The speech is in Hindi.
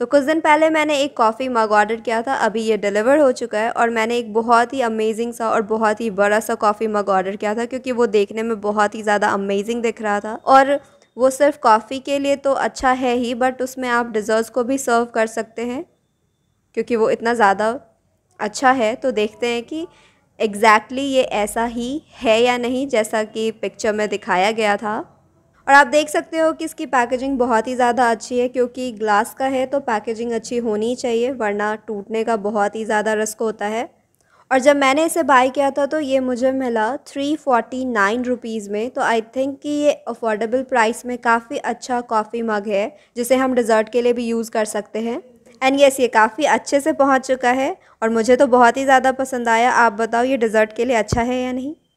तो कुछ दिन पहले मैंने एक कॉफ़ी मग ऑर्डर किया था अभी ये डिलीवर हो चुका है और मैंने एक बहुत ही अमेजिंग सा और बहुत ही बड़ा सा कॉफ़ी मग ऑर्डर किया था क्योंकि वो देखने में बहुत ही ज़्यादा अमेजिंग दिख रहा था और वो सिर्फ कॉफ़ी के लिए तो अच्छा है ही बट उसमें आप डिज़र्ट्स को भी सर्व कर सकते हैं क्योंकि वो इतना ज़्यादा अच्छा है तो देखते हैं कि एग्जैक्टली exactly ये ऐसा ही है या नहीं जैसा कि पिक्चर में दिखाया गया था और आप देख सकते हो कि इसकी पैकेजिंग बहुत ही ज़्यादा अच्छी है क्योंकि ग्लास का है तो पैकेजिंग अच्छी होनी चाहिए वरना टूटने का बहुत ही ज़्यादा रस्क होता है और जब मैंने इसे बाई किया था तो ये मुझे मिला थ्री फोर्टी नाइन रुपीज़ में तो आई थिंक कि ये अफोर्डेबल प्राइस में काफ़ी अच्छा कॉफ़ी मग है जिसे हम डिज़र्ट के लिए भी यूज़ कर सकते हैं एंड येस ये काफ़ी अच्छे से पहुंच चुका है और मुझे तो बहुत ही ज़्यादा पसंद आया आप बताओ ये डिज़र्ट के लिए अच्छा है या नहीं